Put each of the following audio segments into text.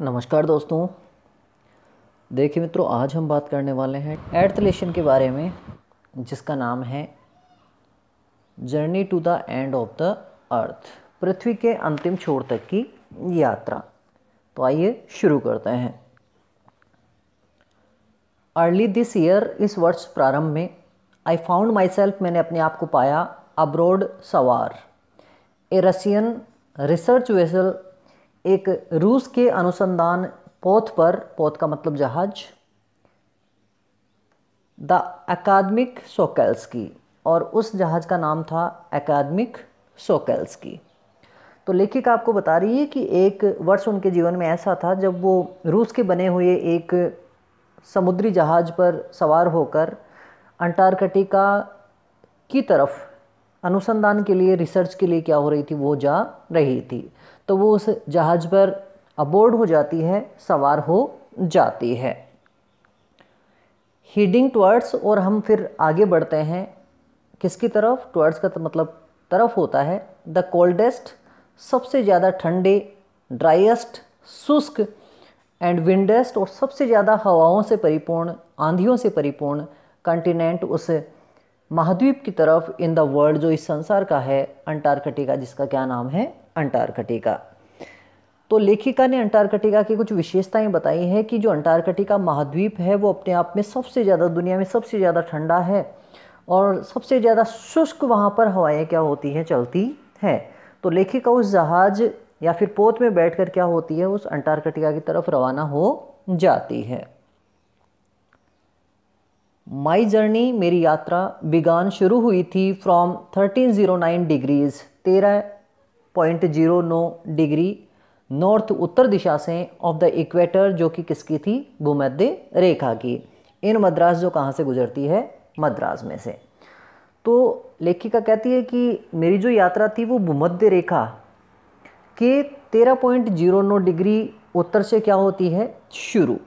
नमस्कार दोस्तों देखिए मित्रों आज हम बात करने वाले हैं एर्थलेशन के बारे में जिसका नाम है journey to the end of the earth पृथ्वी के अंतिम छोर तक की यात्रा तो आइए शुरू करते हैं अर्ली दिस ईयर इस वर्ष प्रारंभ में आई फाउंड माई सेल्फ मैंने अपने आप को पाया अब्रोड सवार ए रशियन रिसर्च वेसल एक रूस के अनुसंधान पोथ पर पोथ का मतलब जहाज द अकादमिक सोकेल्स की और उस जहाज का नाम था अकादमिक सोकेल्स की तो लेखिका आपको बता रही है कि एक वर्ष उनके जीवन में ऐसा था जब वो रूस के बने हुए एक समुद्री जहाज़ पर सवार होकर अंटार्कटिका की तरफ अनुसंधान के लिए रिसर्च के लिए क्या हो रही थी वो जा रही थी तो वो उस जहाज़ पर अबोर्ड हो जाती है सवार हो जाती है हीडिंग टवर्ड्स और हम फिर आगे बढ़ते हैं किसकी तरफ टवर्ड्स का मतलब तरफ होता है द कोल्डेस्ट सबसे ज़्यादा ठंडे ड्राइस्ट शुष्क एंड विंडेस्ट और सबसे ज़्यादा हवाओं से परिपूर्ण आंधियों से परिपूर्ण कंटिनेंट उस महाद्वीप की तरफ इन द वर्ल्ड जो इस संसार का है अंटार्कटिका जिसका क्या नाम है अंटार्कटिका तो लेखिका ने अंटार्कटिका की कुछ विशेषताएं बताई हैं कि जो अंटार्कटिका महाद्वीप है वो अपने आप में सबसे ज़्यादा दुनिया में सबसे ज़्यादा ठंडा है और सबसे ज़्यादा शुष्क वहाँ पर हवाएं क्या होती हैं चलती हैं तो लेखिका उस जहाज़ या फिर पोत में बैठकर क्या होती है उस अंटार्कटिका की तरफ रवाना हो जाती है माई जर्नी मेरी यात्रा बिगान शुरू हुई थी फ्रॉम 1309 डिग्रीज़ तेरह पॉइंट जीरो नौ डिग्री नॉर्थ उत्तर दिशा से ऑफ द इक्वेटर जो कि किसकी थी भूमध्य रेखा की इन मद्रास जो कहाँ से गुजरती है मद्रास में से तो लेखिका कहती है कि मेरी जो यात्रा थी वो भूमध्य रेखा के तेरह पॉइंट जीरो नौ डिग्री उत्तर से क्या होती है शुरू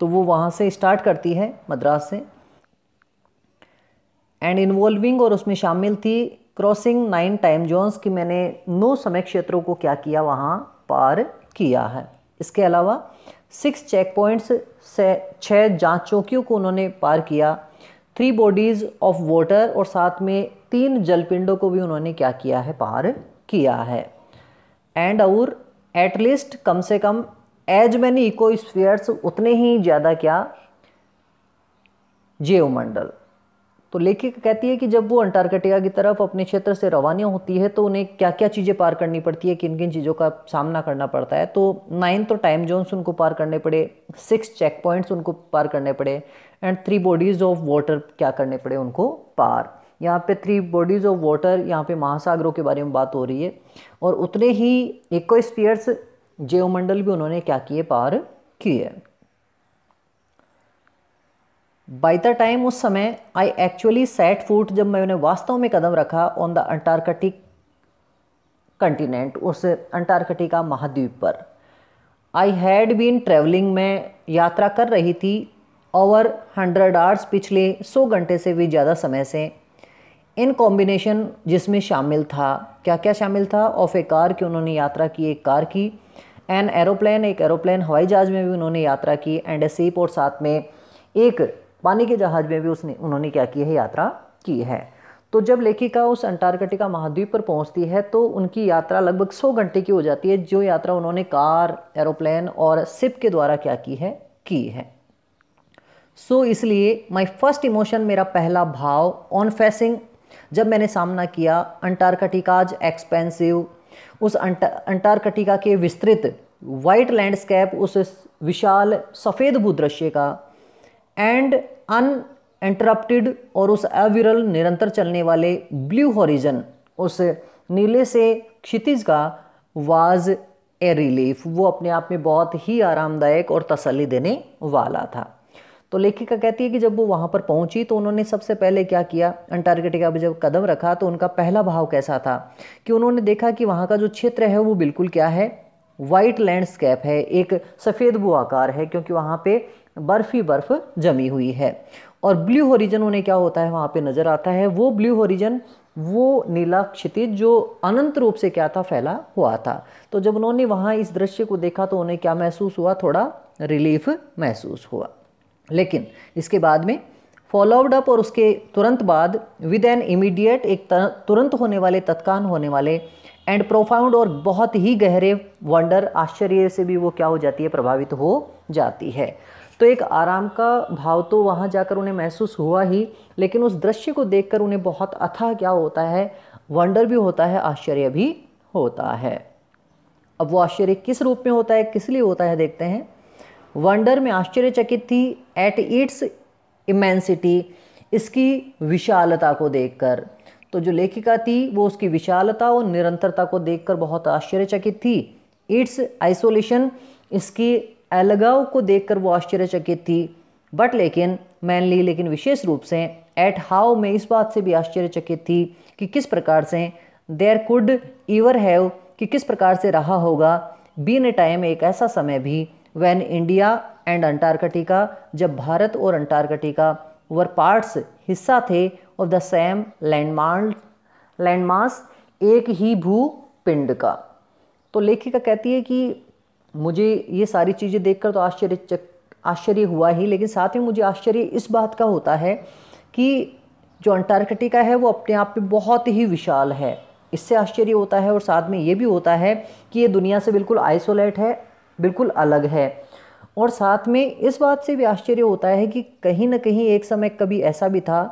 तो वो वहाँ से स्टार्ट करती है मद्रास से एंड इन्वॉल्विंग और उसमें शामिल थी क्रॉसिंग नाइन टाइम जोन्स की मैंने नौ समय क्षेत्रों को क्या किया वहाँ पार किया है इसके अलावा सिक्स चेक पॉइंट्स से छः जाँच चौकियों को उन्होंने पार किया थ्री बॉडीज़ ऑफ वाटर और साथ में तीन जलपिंडों को भी उन्होंने क्या किया है पार किया है एंड और एटलीस्ट कम से कम एज मैनी इको स्फीयर्स उतने ही ज़्यादा क्या जेवमंडल तो लेखिक कहती है कि जब वो अंटार्कटिका की तरफ अपने क्षेत्र से रवाना होती है तो उन्हें क्या क्या चीज़ें पार करनी पड़ती है किन किन चीज़ों का सामना करना पड़ता है तो नाइन तो टाइम जोन्स उनको पार करने पड़े सिक्स चेक पॉइंट्स उनको पार करने पड़े and three bodies of water क्या करने पड़े उनको पार यहाँ पे थ्री बॉडीज़ ऑफ वाटर यहाँ पे महासागरों के बारे में बात हो रही है और उतने ही इको स्पीयर्स जेओमंडल भी उन्होंने क्या किए पार किए बाई द टाइम उस समय आई एक्चुअली सेट फूट जब मैं उन्हें वास्तव में कदम रखा ऑन द अंटार्कटिक कंटिनेंट उस अंटार्कटिका महाद्वीप पर आई हैड बीन ट्रेवलिंग में यात्रा कर रही थी ओवर हंड्रेड आवर्स पिछले सौ घंटे से भी ज़्यादा समय से इन कॉम्बिनेशन जिसमें शामिल था क्या क्या शामिल था ऑफ ए कार की उन्होंने यात्रा की एक कार की एन एरोप्लेन एक एरोप्लेन हवाई जहाज़ में भी उन्होंने यात्रा की एंड ए सीप और साथ में एक पानी के जहाज में भी उसने उन्होंने क्या की है यात्रा की है तो जब लेखिका उस अंटार्कटिका महाद्वीप पर पहुंचती है तो उनकी यात्रा लगभग 100 घंटे की हो जाती है जो यात्रा उन्होंने कार एरोप्लेन और सिप के द्वारा क्या की है की है सो so, इसलिए माय फर्स्ट इमोशन मेरा पहला भाव ऑन फेसिंग जब मैंने सामना किया अंटार्कटिकाज एक्सपेंसिव उस अंटार्कटिका के विस्तृत वाइट लैंडस्केप उस विशाल सफ़ेद भूदृश्य का एंड अन इंटरप्टिड और उस अविरल निरंतर चलने वाले ब्लू हॉरिजन उस नीले से क्षितिज का वाज ए रिलीफ वो अपने आप में बहुत ही आरामदायक और तसल्ली देने वाला था तो लेखिका कहती है कि जब वो वहाँ पर पहुँची तो उन्होंने सबसे पहले क्या किया अंटार्कटिका पर जब कदम रखा तो उनका पहला भाव कैसा था कि उन्होंने देखा कि वहाँ का जो क्षेत्र है वो बिल्कुल क्या है वाइट लैंडस्केप है एक सफ़ेद वो आकार है क्योंकि वहाँ पे बर्फ़ ही बर्फ़ जमी हुई है और ब्लू होरिजन उन्हें क्या होता है वहाँ पे नज़र आता है वो ब्लू होरिजन वो नीला क्षितिज जो अनंत रूप से क्या था फैला हुआ था तो जब उन्होंने वहाँ इस दृश्य को देखा तो उन्हें क्या महसूस हुआ थोड़ा रिलीफ महसूस हुआ लेकिन इसके बाद में फॉलोअड अप और उसके तुरंत बाद विद एन इमीडिएट एक तुरंत होने वाले तत्काल होने वाले एंड प्रोफाउंड और बहुत ही गहरे वंडर आश्चर्य से भी वो क्या हो जाती है प्रभावित हो जाती है तो एक आराम का भाव तो वहाँ जाकर उन्हें महसूस हुआ ही लेकिन उस दृश्य को देखकर उन्हें बहुत अथाह क्या होता है वंडर भी होता है आश्चर्य भी होता है अब वो आश्चर्य किस रूप में होता है किस लिए होता है देखते हैं वंडर में आश्चर्यचकित थी एट इट्स इमेंसिटी इसकी विशालता को देखकर तो जो लेखिका थी वो उसकी विशालता और निरंतरता को देखकर बहुत आश्चर्यचकित थी इट्स आइसोलेशन इसकी अलगाव को देखकर वो आश्चर्यचकित थी बट लेकिन मैनली लेकिन विशेष रूप से एट हाउ में इस बात से भी आश्चर्यचकित थी कि किस प्रकार से देयर कुड ईवर हैव कि किस प्रकार से रहा होगा बीन ए टाइम एक ऐसा समय भी वैन इंडिया एंड अंटार्कटिका जब भारत और अंटार्कटिका वर पार्ट्स हिस्सा थे of the same landmark landmass एक ही भू पिंड का तो लेखिका कहती है कि मुझे ये सारी चीज़ें देखकर तो आश्चर्य आश्चर्य हुआ ही लेकिन साथ में मुझे आश्चर्य इस बात का होता है कि जो अंटार्कटिका है वो अपने आप में बहुत ही विशाल है इससे आश्चर्य होता है और साथ में ये भी होता है कि ये दुनिया से बिल्कुल आइसोलेट है बिल्कुल अलग है और साथ में इस बात से भी आश्चर्य होता है कि कहीं ना कहीं एक समय कभी ऐसा भी था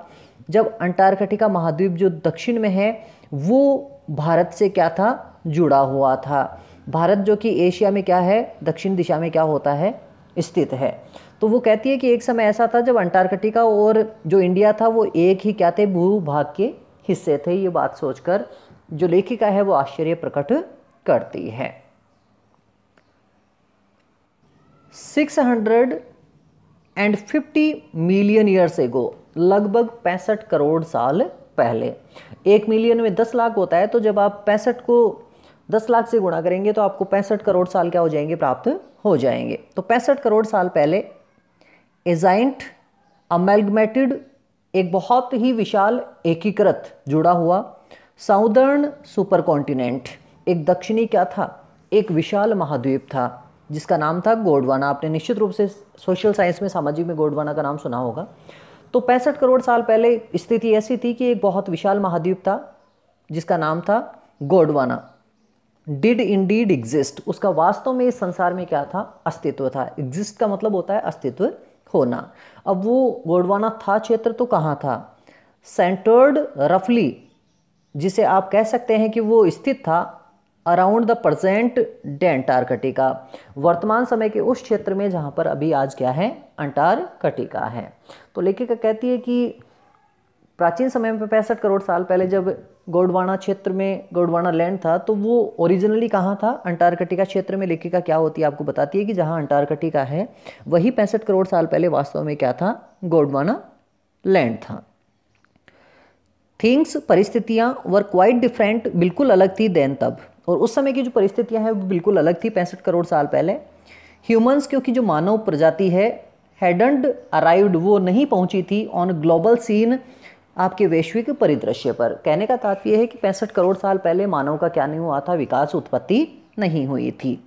जब अंटार्कटिका महाद्वीप जो दक्षिण में है वो भारत से क्या था जुड़ा हुआ था भारत जो कि एशिया में क्या है दक्षिण दिशा में क्या होता है स्थित है तो वो कहती है कि एक समय ऐसा था जब अंटार्कटिका और जो इंडिया था वो एक ही क्या थे भूभाग के हिस्से थे ये बात सोचकर जो लेखिका है वो आश्चर्य प्रकट करती है 650 मिलियन ईयर्स एगो लगभग पैंसठ करोड़ साल पहले एक मिलियन में दस लाख होता है तो जब आप पैंसठ को दस लाख से गुणा करेंगे तो आपको पैंसठ करोड़ साल क्या हो जाएंगे प्राप्त हो जाएंगे तो पैंसठ करोड़ साल पहले एजाइंट अमेलगमेटेड एक बहुत ही विशाल एकीकृत जुड़ा हुआ साउदर्न सुपर कॉन्टिनेंट एक दक्षिणी क्या था एक विशाल महाद्वीप था जिसका नाम था गोडवाना आपने निश्चित रूप से सोशल साइंस में सामाजिक में गोडवाना का नाम सुना होगा तो पैंसठ करोड़ साल पहले स्थिति ऐसी थी कि एक बहुत विशाल महाद्वीप था जिसका नाम था Gondwana did indeed exist उसका वास्तव में इस संसार में क्या था अस्तित्व था एग्जिस्ट का मतलब होता है अस्तित्व होना अब वो गोडवाना था क्षेत्र तो कहाँ था सेंटर्ड रफली जिसे आप कह सकते हैं कि वो स्थित था अराउंड द प्रजेंट डेंटार्कटिका वर्तमान समय के उस क्षेत्र में जहाँ पर अभी आज क्या है अंटार्कटिका है तो लेखिका कहती है कि प्राचीन समय में पैंसठ करोड़ साल पहले जब गौडवाना क्षेत्र में गौडवाना लैंड था तो वो ओरिजिनली कहाँ था अंटार्कटिका क्षेत्र में लेखिका क्या होती है आपको बताती है कि जहाँ अंटार्कटिका है वही पैंसठ करोड़ साल पहले वास्तव में क्या था गौडवाना लैंड था थिंग्स परिस्थितियाँ वर क्वाइट डिफरेंट बिल्कुल अलग थी देन तब और उस समय की जो परिस्थितियाँ हैं वो बिल्कुल अलग थी पैंसठ करोड़ साल पहले ह्यूमंस क्योंकि जो मानव प्रजाति है हैडंड अराइव्ड वो नहीं पहुंची थी ऑन ग्लोबल सीन आपके वैश्विक परिदृश्य पर कहने का तात्पर्य है कि पैंसठ करोड़ साल पहले मानव का क्या नहीं हुआ था विकास उत्पत्ति नहीं हुई थी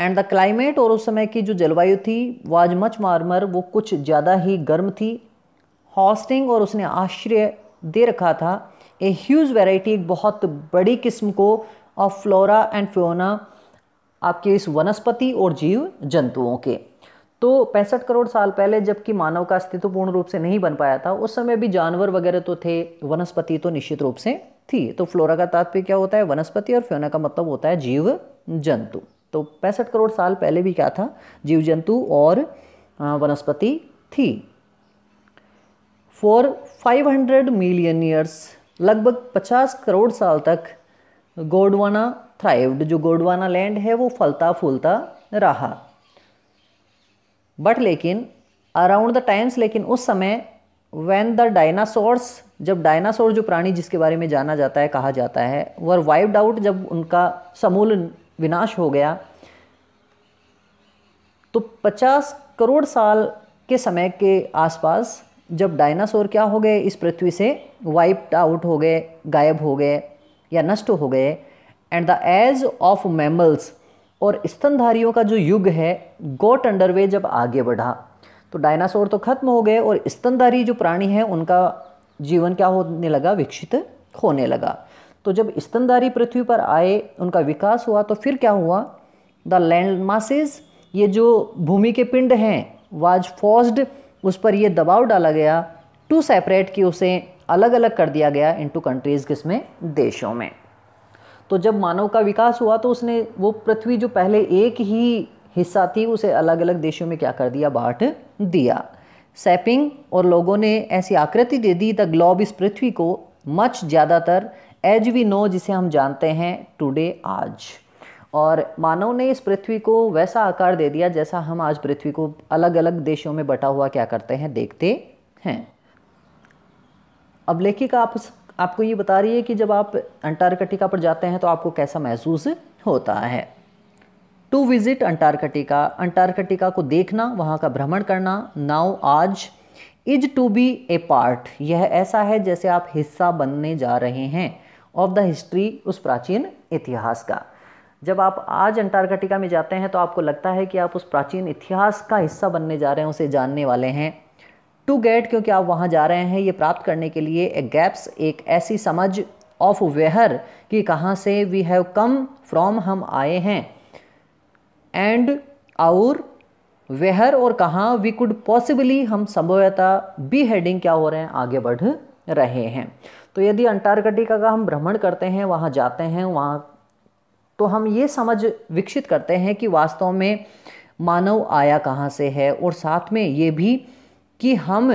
एंड द क्लाइमेट और उस समय की जो जलवायु थी वो आज मच मार्मर वो कुछ ज़्यादा ही गर्म थी हॉस्टिंग और उसने आश्रय दे रखा था ए ह्यूज वैरायटी एक बहुत बड़ी किस्म को ऑफ फ्लोरा एंड फ्योना आपके इस वनस्पति और जीव जंतुओं के तो पैंसठ करोड़ साल पहले जबकि मानव का अस्तित्व पूर्ण रूप से नहीं बन पाया था उस समय भी जानवर वगैरह तो थे वनस्पति तो निश्चित रूप से थी तो फ्लोरा का तात्पर्य क्या होता है वनस्पति और फ्योना का मतलब होता है जीव जंतु तो पैंसठ करोड़ साल पहले भी क्या था जीव जंतु और वनस्पति थी फॉर 500 मिलियन ईयर्स लगभग 50 करोड़ साल तक गोडवाना थ्राइव्ड जो गोडवाना लैंड है वो फलता फूलता रहा बट लेकिन अराउंड द टाइम्स लेकिन उस समय वैन द डायनासोर्स जब डायनासोर जो प्राणी जिसके बारे में जाना जाता है कहा जाता है वर वाइप्ड आउट जब उनका समूल विनाश हो गया तो 50 करोड़ साल के समय के आसपास जब डायनासोर क्या हो गए इस पृथ्वी से वाइप्ड आउट हो गए गायब हो गए या नष्ट हो गए and the age of mammals और स्तनधारियों का जो युग है गोट अंडरवे जब आगे बढ़ा तो डायनासोर तो खत्म हो गए और स्तनधारी जो प्राणी हैं उनका जीवन क्या होने लगा विकसित होने लगा तो जब स्तनधारी पृथ्वी पर आए उनका विकास हुआ तो फिर क्या हुआ द लैंड मासेज ये जो भूमि के पिंड हैं वाज फॉस्ड उस पर ये दबाव डाला गया टू सेपरेट कि उसे अलग अलग कर दिया गया इन टू कंट्रीज़ किस में देशों में तो जब मानव का विकास हुआ तो उसने वो पृथ्वी जो पहले एक ही हिस्सा थी उसे अलग अलग देशों में क्या कर दिया बांट दिया सैपिंग और लोगों ने ऐसी आकृति दे दी द ग्लोब इस पृथ्वी को मच ज़्यादातर एज वी नो जिसे हम जानते हैं टुडे आज और मानव ने इस पृथ्वी को वैसा आकार दे दिया जैसा हम आज पृथ्वी को अलग अलग देशों में बटा हुआ क्या करते हैं देखते हैं अब लेखिका आप आपको ये बता रही है कि जब आप अंटार्कटिका पर जाते हैं तो आपको कैसा महसूस होता है टू विज़िट अंटार्कटिका अंटार्कटिका को देखना वहाँ का भ्रमण करना नाउ आज is to be a part यह ऐसा है जैसे आप हिस्सा बनने जा रहे हैं ऑफ द हिस्ट्री उस प्राचीन इतिहास का जब आप आज अंटार्कटिका में जाते हैं तो आपको लगता है कि आप उस प्राचीन इतिहास का हिस्सा बनने जा रहे हैं उसे जानने वाले हैं टू गेट क्योंकि आप वहाँ जा रहे हैं ये प्राप्त करने के लिए ए गैप्स एक ऐसी समझ ऑफ वेहर कि कहाँ से वी हैव कम फ्रॉम हम आए हैं एंड आउर वेहर और कहाँ वी कुड पॉसिबली हम संभवतः बी हेडिंग क्या हो रहे हैं आगे बढ़ रहे हैं तो यदि अंटार्कटिका का हम भ्रमण करते हैं वहाँ जाते हैं वहाँ तो हम ये समझ विकसित करते हैं कि वास्तव में मानव आया कहाँ से है और साथ में ये भी कि हम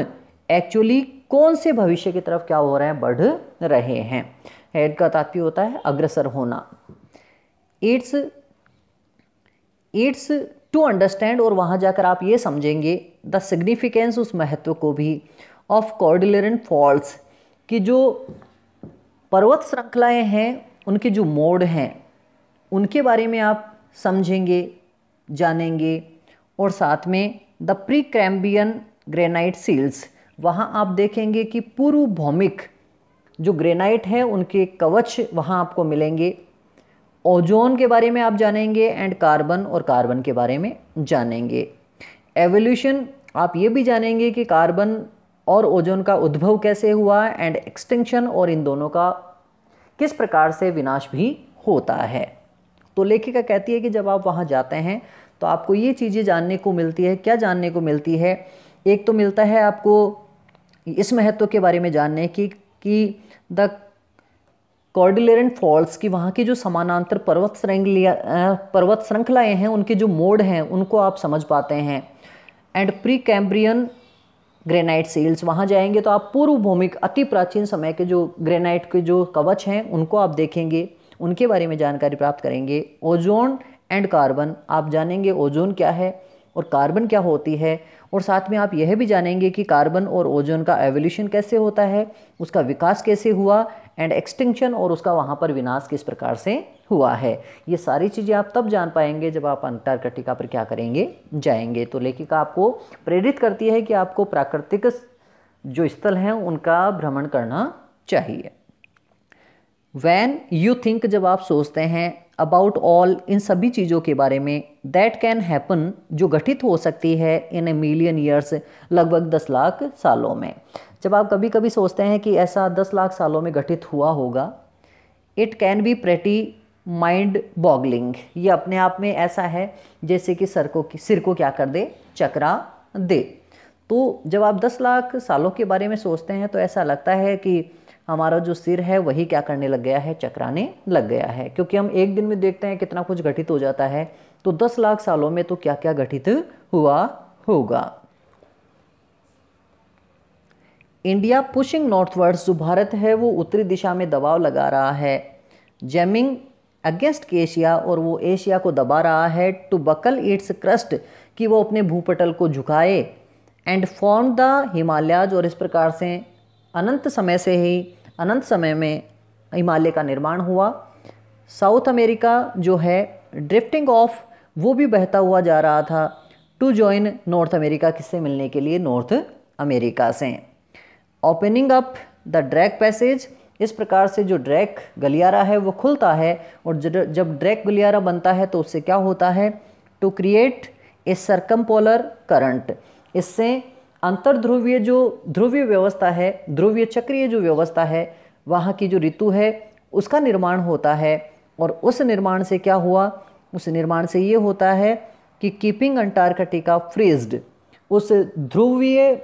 एक्चुअली कौन से भविष्य की तरफ क्या हो रहे हैं बढ़ रहे हैं हेड का तात्पर्य होता है अग्रसर होना इट्स इट्स टू अंडरस्टैंड और वहाँ जाकर आप ये समझेंगे द सिग्निफिकेंस उस महत्व को भी ऑफ कॉर्डिलरन फॉल्स कि जो पर्वत श्रृंखलाएँ हैं उनके जो मोड हैं उनके बारे में आप समझेंगे जानेंगे और साथ में the Precambrian granite seals वहाँ आप देखेंगे कि पूर्व भौमिक जो ग्रेनाइट हैं उनके कवच वहाँ आपको मिलेंगे ओजोन के बारे में आप जानेंगे एंड कार्बन और कार्बन के बारे में जानेंगे एवोल्यूशन आप ये भी जानेंगे कि कार्बन और ओजोन का उद्भव कैसे हुआ एंड एक्सटिंक्शन और इन दोनों का किस प्रकार से विनाश भी होता है तो लेखिका कहती है कि जब आप वहाँ जाते हैं तो आपको ये चीज़ें जानने को मिलती है क्या जानने को मिलती है एक तो मिलता है आपको इस महत्व के बारे में जानने की कि द कॉर्डिलेरन फॉल्स की वहाँ की जो समानांतर पर्वत श्रृंखलिया पर्वत श्रृंखलाएँ हैं उनके जो मोड हैं उनको आप समझ पाते हैं and Precambrian granite seals वहाँ जाएंगे तो आप पूर्व भूमिक अति प्राचीन समय के जो ग्रेनाइट के जो कवच हैं उनको आप देखेंगे उनके बारे में जानकारी प्राप्त करेंगे ओजोन एंड कार्बन आप जानेंगे ओजोन क्या है और कार्बन क्या होती है और साथ में आप यह भी जानेंगे कि कार्बन और ओजोन का एवोल्यूशन कैसे होता है उसका विकास कैसे हुआ एंड एक्सटिंक्शन और उसका वहाँ पर विनाश किस प्रकार से हुआ है ये सारी चीज़ें आप तब जान पाएंगे जब आप अंटार्कटिका पर क्या करेंगे जाएंगे तो लेखिका आपको प्रेरित करती है कि आपको प्राकृतिक जो स्थल हैं उनका भ्रमण करना चाहिए वैन यू थिंक जब आप सोचते हैं अबाउट ऑल इन सभी चीज़ों के बारे में दैट कैन हैपन जो गठित हो सकती है इन ए मिलियन ईयर्स लगभग दस लाख सालों में जब आप कभी कभी सोचते हैं कि ऐसा दस लाख सालों में गठित हुआ होगा it can be pretty mind boggling ये अपने आप में ऐसा है जैसे कि सर को सिर को क्या कर दे चकरा दे तो जब आप दस लाख सालों के बारे में सोचते हैं तो ऐसा लगता है कि हमारा जो सिर है वही क्या करने लग गया है चकराने लग गया है क्योंकि हम एक दिन में देखते हैं कितना कुछ घटित हो जाता है तो दस लाख सालों में तो क्या क्या घटित हुआ होगा इंडिया पुशिंग नॉर्थवर्ड्स जो भारत है वो उत्तरी दिशा में दबाव लगा रहा है जैमिंग अगेंस्ट एशिया और वो एशिया को दबा रहा है टू बकल इट्स क्रस्ट कि वो अपने भूपटल को झुकाए एंड फॉर्म द हिमालयाज और इस प्रकार से अनंत समय से ही अनंत समय में हिमालय का निर्माण हुआ साउथ अमेरिका जो है ड्रिफ्टिंग ऑफ वो भी बहता हुआ जा रहा था टू जॉइन नॉर्थ अमेरिका किससे मिलने के लिए नॉर्थ अमेरिका से opening up the Drake Passage इस प्रकार से जो ड्रैक गलियारा है वो खुलता है और जब ड्रैक गलियारा बनता है तो उससे क्या होता है to create a circumpolar current इससे अंतर्ध्रुवीय जो ध्रुवीय व्यवस्था है ध्रुवीय चक्रीय जो व्यवस्था है वहाँ की जो ऋतु है उसका निर्माण होता है और उस निर्माण से क्या हुआ उस निर्माण से ये होता है कि कीपिंग अंटार्कटिका फ्रीज्ड उस ध्रुवीय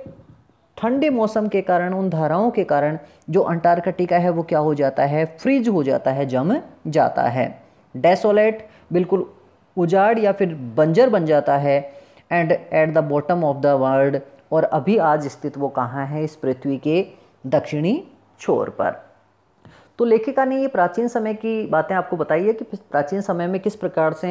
ठंडे मौसम के कारण उन धाराओं के कारण जो अंटार्कटिका है वो क्या हो जाता है फ्रीज हो जाता है जम जाता है डेसोलेट बिल्कुल उजाड़ या फिर बंजर बन जाता है and at the bottom of the world और अभी आज स्थित वो कहाँ है इस पृथ्वी के दक्षिणी छोर पर तो लेखिका ने ये प्राचीन समय की बातें आपको बताई है कि प्राचीन समय में किस प्रकार से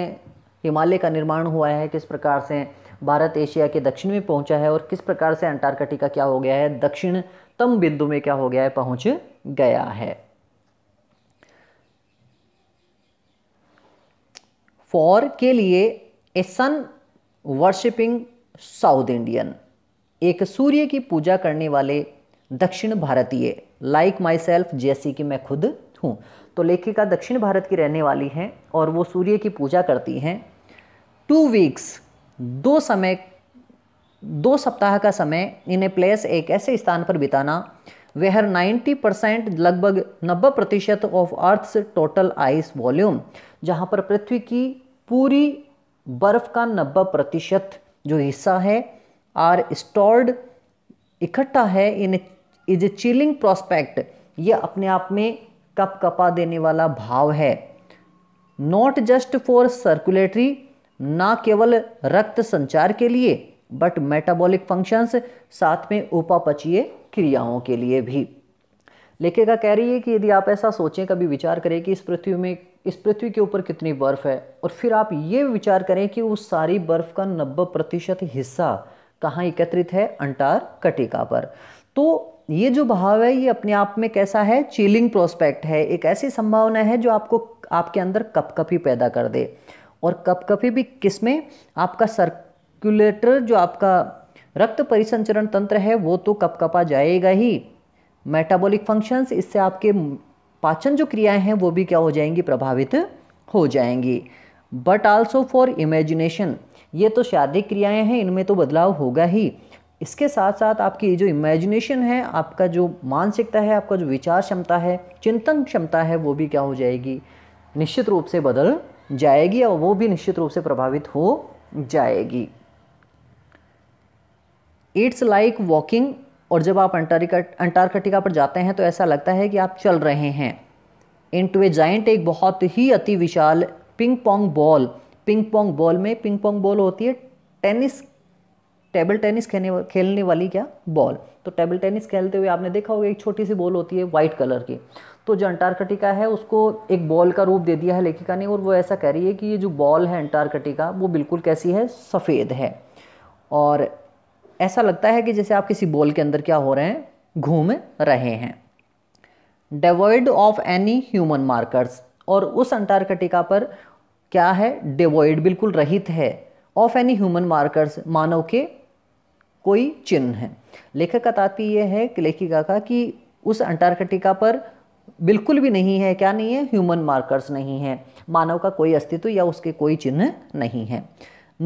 हिमालय का निर्माण हुआ है किस प्रकार से भारत एशिया के दक्षिण में पहुंचा है और किस प्रकार से अंटार्कटिका क्या हो गया है दक्षिणतम बिंदु में क्या हो गया है पहुंच गया है फॉर के लिए a sun worshipping South Indian एक सूर्य की पूजा करने वाले दक्षिण भारतीय लाइक माई सेल्फ जैसे कि मैं खुद हूँ तो लेखिका दक्षिण भारत की रहने वाली हैं और वो सूर्य की पूजा करती हैं टू वीक्स दो समय दो सप्ताह का समय इन्हें प्लेस एक ऐसे स्थान पर बिताना वेहर 90 परसेंट लगभग 90 प्रतिशत of earth's total ice volume जहाँ पर पृथ्वी की पूरी बर्फ़ का 90 प्रतिशत जो हिस्सा है आर स्टोर्ड इकट्ठा है in is a chilling prospect ये अपने आप में कप कपा देने वाला भाव है नॉट जस्ट फॉर सर्कुलेटरी ना केवल रक्त संचार के लिए बट मेटाबॉलिक फंक्शंस साथ में उपापचीय क्रियाओं के लिए भी लेखिका कह रही है कि यदि आप ऐसा सोचें कभी विचार करें कि इस पृथ्वी में इस पृथ्वी के ऊपर कितनी बर्फ़ है और फिर आप ये विचार करें कि उस सारी बर्फ़ का नब्बे प्रतिशत हिस्सा कहाँ एकत्रित है अंटार्कटिका पर तो ये जो भाव है ये अपने आप में कैसा है चीलिंग प्रोस्पेक्ट है एक ऐसी संभावना है जो आपको आपके अंदर कपकपी पैदा कर दे और कपकपी भी किस में आपका सर्कुलेटर जो आपका रक्त परिसंचरण तंत्र है वो तो कपकपा जाएगा ही मेटाबॉलिक फंक्शंस इससे आपके पाचन जो क्रियाएं हैं वो भी क्या हो जाएंगी प्रभावित हो जाएंगी बट आल्सो फॉर इमेजिनेशन ये तो शारीरिक क्रियाएं हैं इनमें तो बदलाव होगा ही इसके साथ साथ आपकी जो इमेजिनेशन है आपका जो मानसिकता है आपका जो विचार क्षमता है चिंतन क्षमता है वो भी क्या हो जाएगी निश्चित रूप से बदल जाएगी और वो भी निश्चित रूप से प्रभावित हो जाएगी इट्स लाइक वॉकिंग और जब आप अंटारिका अंटार्कटिका पर जाते हैं तो ऐसा लगता है कि आप चल रहे हैं इन टू ए जाइंट एक बहुत ही अति विशाल ping pong ball ping pong ball में पिंग पोंग बॉल होती है टेनिस टेबल टेनिस खेलने खेलने वाली क्या बॉल तो टेबल टेनिस खेलते हुए आपने देखा होगा एक छोटी सी बॉल होती है वाइट कलर की तो जो अंटार्कटिका है उसको एक बॉल का रूप दे दिया है लेखिका ने और वो ऐसा कह रही है कि ये जो बॉल है अंटार्कटिका वो बिल्कुल कैसी है सफ़ेद है और ऐसा लगता है कि जैसे आप किसी बॉल के अंदर क्या हो रहे हैं घूम रहे हैं devoid of any human markers और उस अंटार्कटिका पर क्या है डिवॉइड बिल्कुल रहित है ऑफ एनी ह्यूमन मार्कर्स मानव के कोई चिन्ह है लेखक का तात्पर्य यह है कि लेखिका का कि उस अंटार्कटिका पर बिल्कुल भी नहीं है क्या नहीं है ह्यूमन मार्कर्स नहीं है मानव का कोई अस्तित्व या उसके कोई चिन्ह नहीं है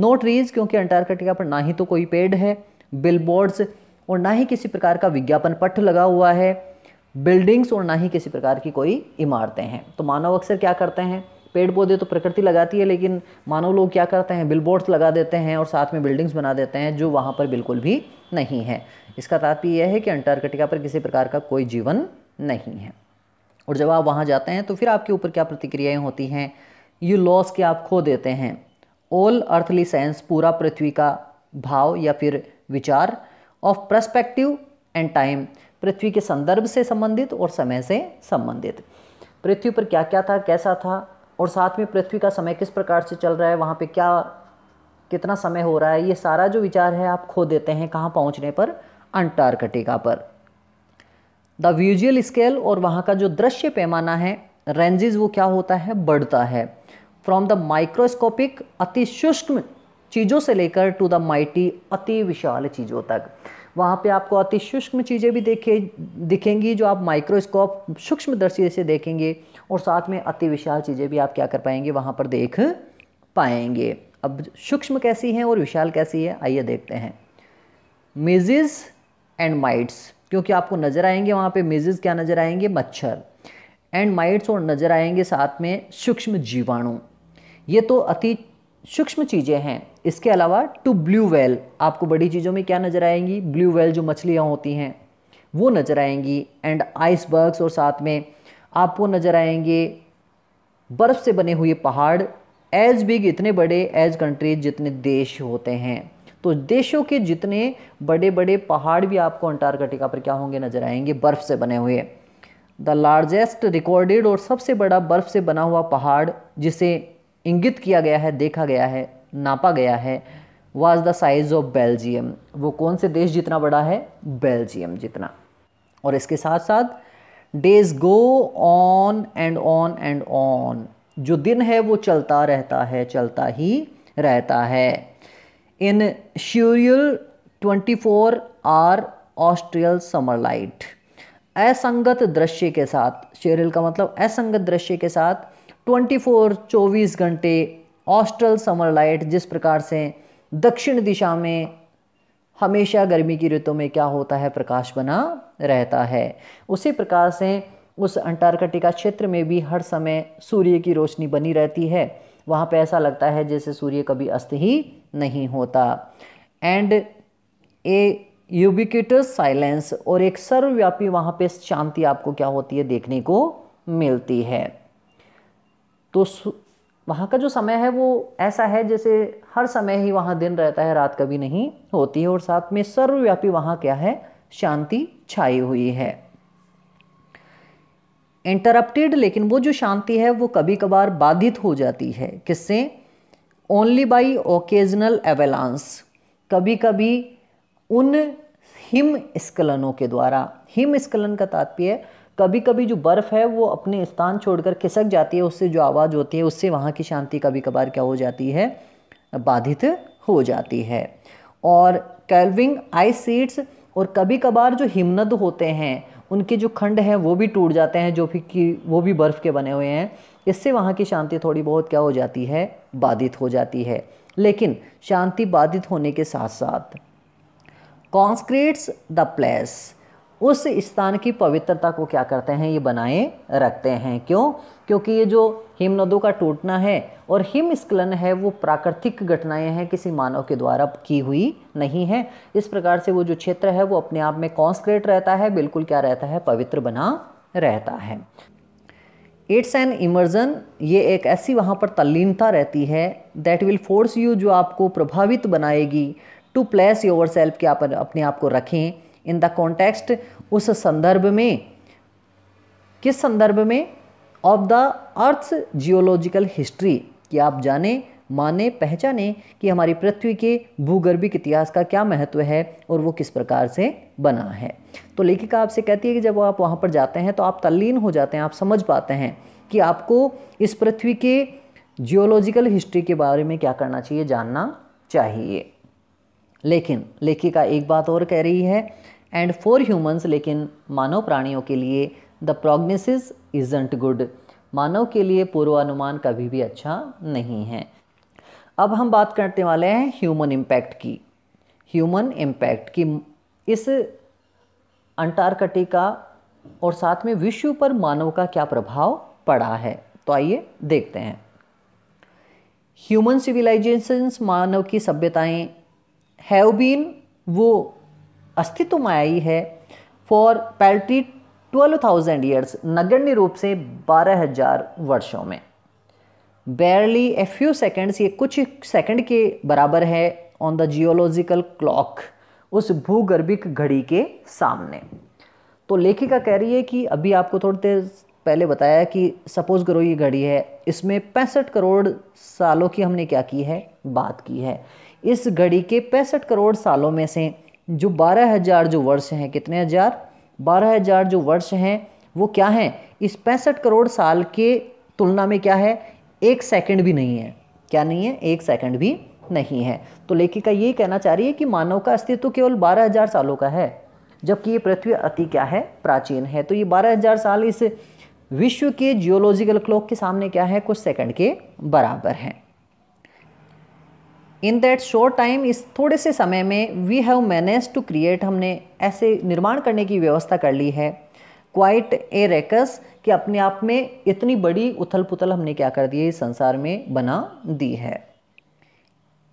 नो ट्रीज क्योंकि अंटार्कटिका पर ना ही तो कोई पेड़ है बिलबोर्ड्स और ना ही किसी प्रकार का विज्ञापन पट्ट लगा हुआ है बिल्डिंग्स और ना ही किसी प्रकार की कोई इमारतें हैं तो मानव अक्सर क्या करते हैं पेड़ पौधे तो प्रकृति लगाती है लेकिन मानव लोग क्या करते हैं बिलबोर्ड्स लगा देते हैं और साथ में बिल्डिंग्स बना देते हैं जो वहाँ पर बिल्कुल भी नहीं है इसका तात्पर्य यह है कि अंटार्कटिका पर किसी प्रकार का कोई जीवन नहीं है और जब आप वहाँ जाते हैं तो फिर आपके ऊपर क्या प्रतिक्रियाएँ होती हैं ये लॉस के आप खो देते हैं ऑल अर्थली सेंस पूरा पृथ्वी का भाव या फिर विचार ऑफ प्रस्पेक्टिव एंड टाइम पृथ्वी के संदर्भ से संबंधित और समय से संबंधित पृथ्वी पर क्या क्या था कैसा था और साथ में पृथ्वी का समय किस प्रकार से चल रहा है वहाँ पे क्या कितना समय हो रहा है ये सारा जो विचार है आप खो देते हैं कहाँ पहुँचने पर अंटार्कटिका पर द व्यूजियल स्केल और वहाँ का जो दृश्य पैमाना है रेंजेज वो क्या होता है बढ़ता है फ्रॉम द माइक्रोस्कोपिक अति शुष्क चीज़ों से लेकर टू द माइटी अति विशाल चीज़ों तक वहाँ पे आपको अति सूक्ष्म चीज़ें भी देखे दिखेंगी जो आप माइक्रोस्कोप सूक्ष्म दृश्य से देखेंगे और साथ में अति विशाल चीज़ें भी आप क्या कर पाएंगे वहाँ पर देख पाएंगे अब सूक्ष्म कैसी है और विशाल कैसी है आइए देखते हैं मिजिज़ एंड माइट्स क्योंकि आपको नज़र आएंगे वहाँ पे मिजिज़ क्या नज़र आएंगे मच्छर एंड माइट्स और नज़र आएंगे साथ में सूक्ष्म जीवाणु ये तो अति सूक्ष्म चीज़ें हैं इसके अलावा टू ब्लू वेल आपको बड़ी चीज़ों में क्या नज़र आएंगी ब्लू वेल जो मछलियाँ होती हैं वो नज़र आएंगी एंड आइसबर्ग्स और साथ में आपको नज़र आएंगे बर्फ़ से बने हुए पहाड़ एज बिग इतने बड़े एज कंट्रीज जितने देश होते हैं तो देशों के जितने बड़े बड़े पहाड़ भी आपको अंटार्कटिका पर क्या होंगे नज़र आएंगे बर्फ़ से बने हुए द लार्जेस्ट रिकॉर्डेड और सबसे बड़ा बर्फ़ से बना हुआ पहाड़ जिसे इंगित किया गया है देखा गया है नापा गया है was the size of Belgium वो कौन से देश जितना बड़ा है बेल्जियम जितना और इसके साथ साथ days go on and on and on जो दिन है वो चलता रहता है चलता ही रहता है in surreal 24 four hour austral summer light असंगत दृश्य के साथ शेरिल का मतलब असंगत दृश्य के साथ 24 चौबीस घंटे ऑस्ट्रल समर लाइट जिस प्रकार से दक्षिण दिशा में हमेशा गर्मी की ऋतु में क्या होता है प्रकाश बना रहता है उसी प्रकार से उस अंटार्कटिका क्षेत्र में भी हर समय सूर्य की रोशनी बनी रहती है वहाँ पर ऐसा लगता है जैसे सूर्य कभी अस्त ही नहीं होता एंड ए यूबिक्यूटस साइलेंस और एक सर्वव्यापी वहाँ पे शांति आपको क्या होती है देखने को मिलती है तो वहाँ का जो समय है वो ऐसा है जैसे हर समय ही वहाँ दिन रहता है रात कभी नहीं होती है और साथ में सर्वव्यापी वहाँ क्या है शांति छाई हुई है इंटरप्टेड लेकिन वो जो शांति है वो कभी कभार बाधित हो जाती है किससे ओनली बाई ओकेजनल एवेलांस कभी कभी उन हिम स्खलनों के द्वारा हिम स्खलन का तात्पर्य कभी कभी जो बर्फ़ है वो अपने स्थान छोड़कर खिसक जाती है उससे जो आवाज़ होती है उससे वहाँ की शांति कभी कभार क्या हो जाती है बाधित हो जाती है और कैल्विंग आइस सीट्स और कभी कभार जो हिमनद होते हैं उनके जो खंड हैं वो भी टूट जाते हैं जो भी कि वो भी बर्फ़ के बने हुए हैं इससे वहाँ की शांति थोड़ी बहुत क्या हो जाती है बाधित हो जाती है लेकिन शांति बाधित होने के साथ साथ कॉन्सक्रीट्स द प्लेस उस स्थान की पवित्रता को क्या करते हैं ये बनाए रखते हैं क्यों क्योंकि ये जो हिम नदों का टूटना है और हिम है वो प्राकृतिक घटनाएं हैं किसी मानव के द्वारा की हुई नहीं है इस प्रकार से वो जो क्षेत्र है वो अपने आप में कॉन्सक्रेट रहता है बिल्कुल क्या रहता है पवित्र बना रहता है इट्स एन इमर्जन ये एक ऐसी वहाँ पर तल्लीनता रहती है दैट विल फोर्स यू जो आपको प्रभावित बनाएगी टू प्लेस योर सेल्फ के आप अपने आप को रखें इन द कॉन्टेक्स्ट उस संदर्भ में किस संदर्भ में of the earth's geological history कि आप जाने माने पहचाने कि हमारी पृथ्वी के भूगर्भिक इतिहास का क्या महत्व है और वो किस प्रकार से बना है तो लेखिका आपसे कहती है कि जब आप वहाँ पर जाते हैं तो आप तल्लीन हो जाते हैं आप समझ पाते हैं कि आपको इस पृथ्वी के जियोलॉजिकल हिस्ट्री के बारे में क्या करना चाहिए जानना चाहिए लेकिन लेखिका एक बात और कह रही है एंड फॉर ह्यूमंस लेकिन मानव प्राणियों के लिए द प्रोग्नेसिस इजंट गुड मानव के लिए पूर्वानुमान कभी भी अच्छा नहीं है अब हम बात करने वाले हैं ह्यूमन इम्पैक्ट की ह्यूमन इम्पैक्ट की इस अंटार्कटिका और साथ में विश्व पर मानव का क्या प्रभाव पड़ा है तो आइए देखते हैं ह्यूमन सिविलाइजेशंस मानव की सभ्यताएं हैव बीन वो अस्तित्व में आई है for paltry twelve thousand years नगण्य रूप से बारह हजार वर्षों में बेरली ए फ्यू सेकेंड्स ये कुछ सेकेंड के बराबर है ऑन द जियोलॉजिकल क्लॉक उस भूगर्भिक घड़ी के सामने तो लेखिका कह रही है कि अभी आपको थोड़ी देर पहले बताया कि सपोज करो ये घड़ी है इसमें पैंसठ करोड़ सालों की हमने क्या की है बात की है इस घड़ी के पैंसठ करोड़ सालों में से जो बारह हज़ार जो वर्ष हैं कितने हज़ार बारह हज़ार जो वर्ष हैं वो क्या हैं इस पैंसठ करोड़ साल के तुलना में क्या है एक सेकंड भी नहीं है क्या नहीं है एक सेकंड भी नहीं है तो लेखिका ये कहना चाह रही है कि मानव का अस्तित्व तो केवल बारह हज़ार सालों का है जबकि ये पृथ्वी अति क्या है प्राचीन है तो ये बारह हज़ार साल इस विश्व के जियोलॉजिकल क्लॉक के सामने क्या है कुछ सेकंड के बराबर हैं इन दैट शॉर्ट टाइम इस थोड़े से समय में we have manage to create हमने ऐसे निर्माण करने की व्यवस्था कर ली है क्वाइट ए रेकस कि अपने आप में इतनी बड़ी उथल पुथल हमने क्या कर दी है इस संसार में बना दी है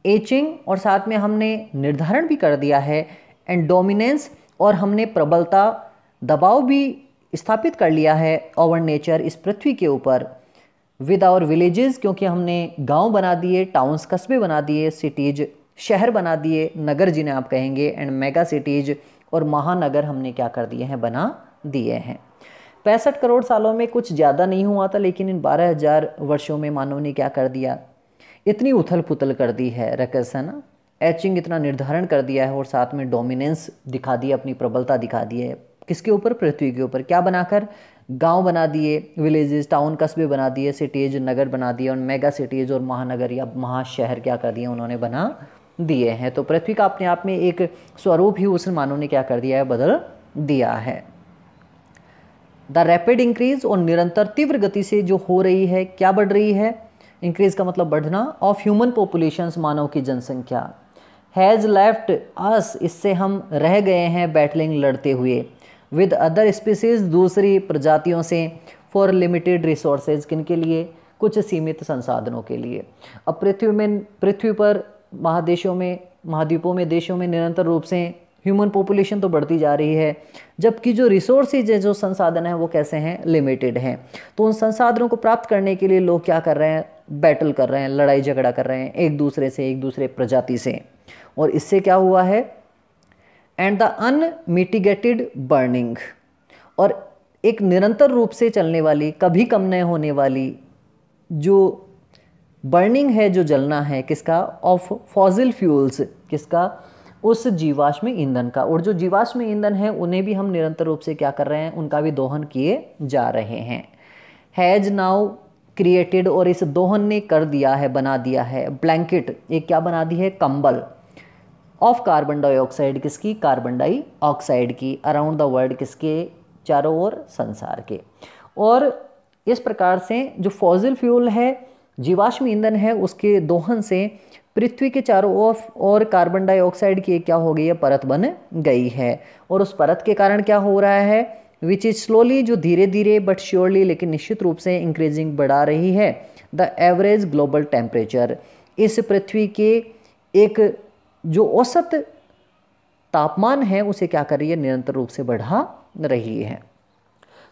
एचिंग और साथ में हमने निर्धारण भी कर दिया है एंड डोमिनेंस और हमने प्रबलता दबाव भी स्थापित कर लिया है ओवर नेचर इस पृथ्वी के ऊपर विद आवर विलेजेस क्योंकि हमने गांव बना दिए टाउन्स कस्बे बना दिए सिटीज शहर बना दिए नगर जिन्हें आप कहेंगे एंड मेगा सिटीज और महानगर हमने क्या कर दिए हैं बना दिए हैं पैंसठ करोड़ सालों में कुछ ज़्यादा नहीं हुआ था लेकिन इन बारह हज़ार वर्षों में मानव ने क्या कर दिया इतनी उथल पुथल कर दी है रकस है ना एचिंग इतना निर्धारण कर दिया है और साथ में डोमिनेंस दिखा दी है अपनी प्रबलता दिखा दी है किसके ऊपर पृथ्वी के ऊपर क्या बनाकर गांव बना दिए विलेजेस टाउन कस्बे बना दिए सिटीज नगर बना दिए और मेगा सिटीज़ और महानगर या महाशहर क्या कर दिए उन्होंने बना दिए हैं तो पृथ्वी का अपने आप में एक स्वरूप ही मुसलमानों ने क्या कर दिया है बदल दिया है द रैपिड इंक्रीज और निरंतर तीव्र गति से जो हो रही है क्या बढ़ रही है इंक्रीज का मतलब बढ़ना ऑफ ह्यूमन पॉपुलेशन मानव की जनसंख्या हैज़ लेफ्ट अस इससे हम रह गए हैं बैटलिंग लड़ते हुए विद अदर स्पीसीज दूसरी प्रजातियों से फॉर लिमिटेड रिसोर्सेज किन के लिए कुछ सीमित संसाधनों के लिए अब पृथ्वी में पृथ्वी पर महादेशों में महाद्वीपों में देशों में निरंतर रूप से ह्यूमन पॉपुलेशन तो बढ़ती जा रही है जबकि जो रिसोर्सेज है जो संसाधन है वो कैसे हैं लिमिटेड हैं तो उन संसाधनों को प्राप्त करने के लिए लोग क्या कर रहे हैं बैटल कर रहे हैं लड़ाई झगड़ा कर रहे हैं एक दूसरे से एक दूसरे प्रजाति से और इससे क्या हुआ है एंड द अनमिटिगेटेड बर्निंग और एक निरंतर रूप से चलने वाली कभी कम न होने वाली जो बर्निंग है जो जलना है किसका ऑफ फॉजिल फ्यूल्स किसका उस जीवाश्म ईंधन का और जो जीवाश्म ईंधन है उन्हें भी हम निरंतर रूप से क्या कर रहे हैं उनका भी दोहन किए जा रहे हैं हैज नाउ क्रिएटेड और इस दोहन ने कर दिया है बना दिया है ब्लैंकेट एक क्या बना दी है कंबल ऑफ कार्बन डाइऑक्साइड किसकी कार्बन डाइऑक्साइड की अराउंड द वर्ल्ड किसके चारों ओर संसार के और इस प्रकार से जो फॉजिल फ्यूल है जीवाश्म ईंधन है उसके दोहन से पृथ्वी के चारों ओर और कार्बन डाइऑक्साइड की क्या हो गई है परत बन गई है और उस परत के कारण क्या हो रहा है विच इज स्लोली जो धीरे धीरे बट श्योरली लेकिन निश्चित रूप से इंक्रीजिंग बढ़ा रही है द एवरेज ग्लोबल टेम्परेचर इस पृथ्वी के एक जो औसत तापमान है उसे क्या कर रही है निरंतर रूप से बढ़ा रही है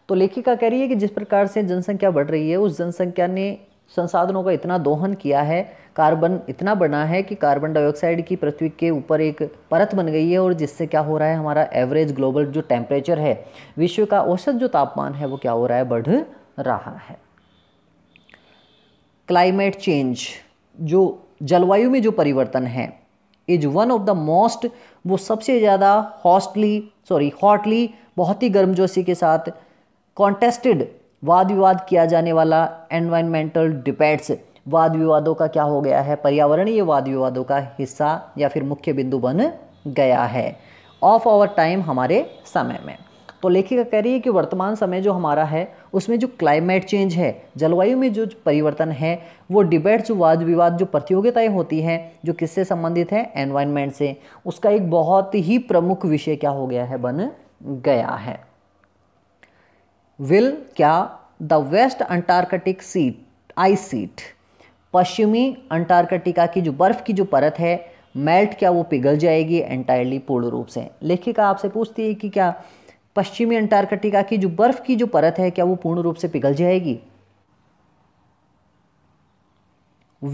तो लेखिका कह रही है कि जिस प्रकार से जनसंख्या बढ़ रही है उस जनसंख्या ने संसाधनों का इतना दोहन किया है कार्बन इतना बना है कि कार्बन डाइऑक्साइड की पृथ्वी के ऊपर एक परत बन गई है और जिससे क्या हो रहा है हमारा एवरेज ग्लोबल जो टेम्परेचर है विश्व का औसत जो तापमान है वो क्या हो रहा है बढ़ रहा है क्लाइमेट चेंज जो जलवायु में जो परिवर्तन है is one of the most वो सबसे ज़्यादा हॉस्टली सॉरी हॉटली बहुत ही गर्मजोशी के साथ कॉन्टेस्टेड वाद विवाद किया जाने वाला एनवायरमेंटल डिबेट्स वाद विवादों का क्या हो गया है पर्यावरणीय वाद विवादों का हिस्सा या फिर मुख्य बिंदु बन गया है ऑफ आवर टाइम हमारे समय में तो लेखिका कह रही है कि वर्तमान समय जो हमारा है उसमें जो क्लाइमेट चेंज है जलवायु में जो परिवर्तन है वो डिबेट्स जो वाद विवाद जो प्रतियोगिताएं होती हैं जो किससे संबंधित है एनवायरमेंट से उसका एक बहुत ही प्रमुख विषय क्या हो गया है बन गया है विल क्या the West Antarctic sheet ice sheet पश्चिमी अंटार्कटिका की जो बर्फ़ की जो परत है मेल्ट क्या वो पिघल जाएगी एंटायरली पूर्ण रूप से लेखिका आपसे पूछती है कि क्या पश्चिमी अंटार्कटिका की जो बर्फ़ की जो परत है क्या वो पूर्ण रूप से पिघल जाएगी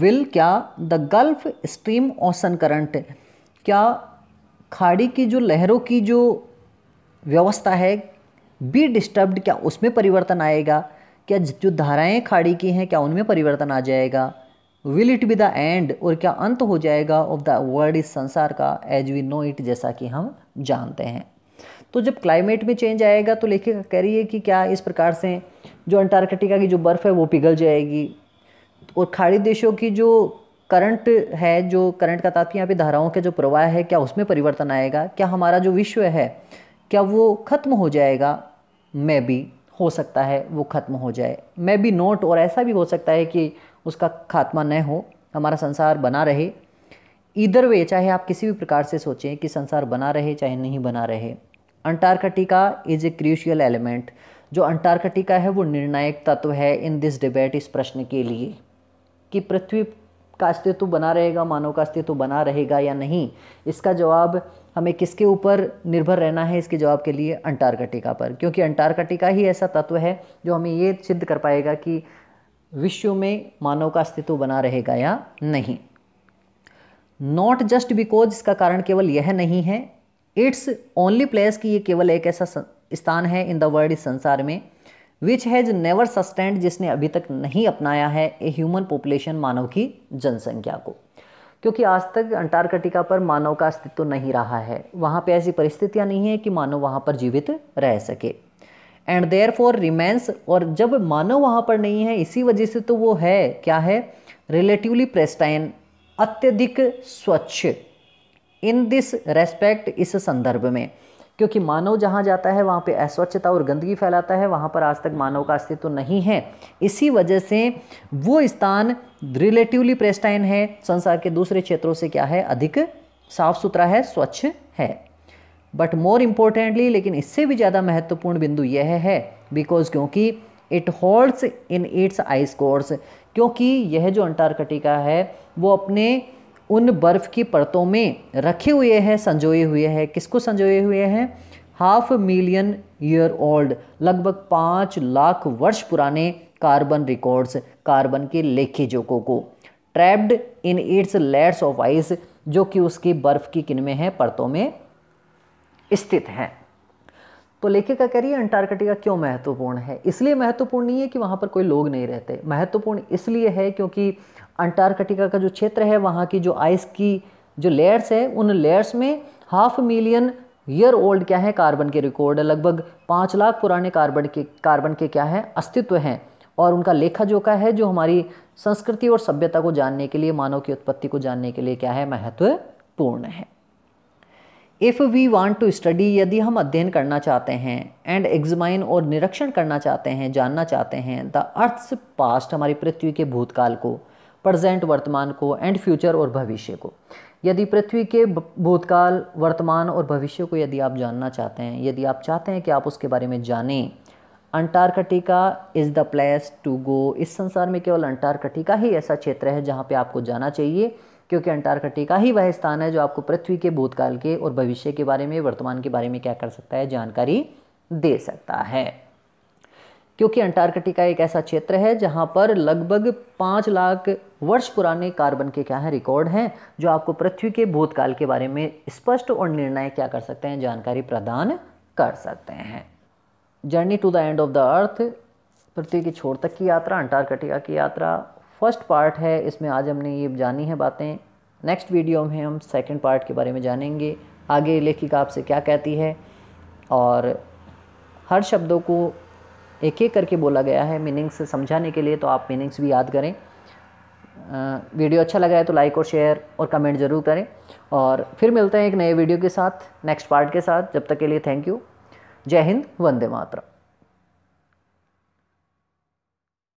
विल क्या the Gulf Stream ocean current क्या खाड़ी की जो लहरों की जो व्यवस्था है बी डिस्टर्ब्ड क्या उसमें परिवर्तन आएगा क्या जो धाराएं खाड़ी की हैं क्या उनमें परिवर्तन आ जाएगा will it be the end और क्या अंत हो जाएगा ऑफ द वर्ल्ड इस संसार का एज वी नो इट जैसा कि हम जानते हैं तो जब क्लाइमेट में चेंज आएगा तो लेखिका कह रही है कि क्या इस प्रकार से जो अंटार्कटिका की जो बर्फ़ है वो पिघल जाएगी और खाड़ी देशों की जो करंट है जो करंट का तात्पर्य यहाँ पे धाराओं के जो प्रवाह है क्या उसमें परिवर्तन आएगा क्या हमारा जो विश्व है क्या वो ख़त्म हो जाएगा मे बी हो सकता है वो ख़त्म हो जाए मे बी नोट और ऐसा भी हो सकता है कि उसका खात्मा न हो हमारा संसार बना रहे इधर वे चाहे आप किसी भी प्रकार से सोचें कि संसार बना रहे चाहे नहीं बना रहे Antarctica is a crucial element जो अंटार्कटिका है वो निर्णायक तत्व है इन दिस डिबेट इस प्रश्न के लिए कि पृथ्वी का अस्तित्व बना रहेगा मानव का अस्तित्व बना रहेगा या नहीं इसका जवाब हमें किसके ऊपर निर्भर रहना है इसके जवाब के लिए अंटार्कटिका पर क्योंकि अंटार्कटिका ही ऐसा तत्व है जो हमें ये सिद्ध कर पाएगा कि विश्व में मानव का अस्तित्व बना रहेगा या नहीं नॉट जस्ट बिकॉज इसका कारण केवल यह नहीं है इट्स ओनली प्लेस कि ये केवल एक ऐसा स्थान है इन द वर्ल्ड इस संसार में विच हैज़ नेवर सस्टेंड जिसने अभी तक नहीं अपनाया है ए ह्यूमन पॉपुलेशन मानव की जनसंख्या को क्योंकि आज तक अंटार्कटिका पर मानव का अस्तित्व नहीं रहा है वहाँ पे ऐसी परिस्थितियाँ नहीं है कि मानव वहाँ पर जीवित रह सके एंड देयर फॉर रिमेंस और जब मानव वहाँ पर नहीं है इसी वजह से तो वो है क्या है रिलेटिवली प्रेस्टाइन अत्यधिक स्वच्छ इन दिस रेस्पेक्ट इस संदर्भ में क्योंकि मानव जहाँ जाता है वहाँ पे अस्वच्छता और गंदगी फैलाता है वहाँ पर आज तक मानव का अस्तित्व तो नहीं है इसी वजह से वो स्थान रिलेटिवली प्रेस्टाइन है संसार के दूसरे क्षेत्रों से क्या है अधिक साफ सुथरा है स्वच्छ है बट मोर इम्पोर्टेंटली लेकिन इससे भी ज़्यादा महत्वपूर्ण बिंदु यह है बिकॉज क्योंकि it holds in its ice cores क्योंकि यह जो अंटार्कटिका है वो अपने उन बर्फ़ की परतों में रखे हुए हैं संजोए हुए हैं किसको संजोए हुए हैं हाफ मिलियन ईयर ओल्ड लगभग पाँच लाख वर्ष पुराने कार्बन रिकॉर्ड्स कार्बन के लेखे जोकों को trapped in its layers of ice जो कि उसकी बर्फ़ की किन में है परतों में स्थित है तो लेखिका कह रही है अंटार्कटिका क्यों महत्वपूर्ण है इसलिए महत्वपूर्ण नहीं है कि वहाँ पर कोई लोग नहीं रहते महत्वपूर्ण इसलिए है क्योंकि अंटार्कटिका का जो क्षेत्र है वहाँ की जो आइस की जो लेयर्स है उन लेयर्स में हाफ मिलियन ईयर ओल्ड क्या है कार्बन के रिकॉर्ड लगभग पाँच लाख पुराने कार्बन के कार्बन के क्या है अस्तित्व हैं और उनका लेखा जोखा है जो हमारी संस्कृति और सभ्यता को जानने के लिए मानव की उत्पत्ति को जानने के लिए क्या है महत्वपूर्ण है if we want to study यदि हम अध्ययन करना चाहते हैं एंड एग्जमाइन और निरीक्षण करना चाहते हैं जानना चाहते हैं द अर्थ्स पास्ट हमारी पृथ्वी के भूतकाल को प्रजेंट वर्तमान को एंड फ्यूचर और भविष्य को यदि पृथ्वी के भूतकाल वर्तमान और भविष्य को यदि आप जानना चाहते हैं यदि आप चाहते हैं कि आप उसके बारे में जानें Antarctica is the place to go इस संसार में केवल अंटार्कटिका ही ऐसा क्षेत्र है जहाँ पे आपको जाना चाहिए क्योंकि अंटार्कटिका ही वह स्थान है जो आपको पृथ्वी के भूतकाल के और भविष्य के बारे में वर्तमान के बारे में क्या कर सकता है जानकारी दे सकता है क्योंकि अंटार्कटिका एक ऐसा क्षेत्र है जहाँ पर लगभग पाँच लाख वर्ष पुराने कार्बन के क्या हैं रिकॉर्ड हैं जो आपको पृथ्वी के भूतकाल के बारे में स्पष्ट और निर्णय क्या कर सकते हैं जानकारी प्रदान कर सकते हैं journey to the end of the earth पृथ्वी के छोर तक की यात्रा अंटार्कटिका की यात्रा फर्स्ट पार्ट है इसमें आज हमने ये जानी है बातें नेक्स्ट वीडियो में हम सेकेंड पार्ट के बारे में जानेंगे आगे लेखिका आपसे क्या कहती है और हर शब्दों को एक एक करके बोला गया है मीनिंग्स समझाने के लिए तो आप मीनिंग्स भी याद करें वीडियो अच्छा लगा है तो लाइक और शेयर और कमेंट ज़रूर करें और फिर मिलते हैं एक नए वीडियो के साथ नेक्स्ट पार्ट के साथ जब तक के लिए थैंक यू जय हिंद वंदे मातरम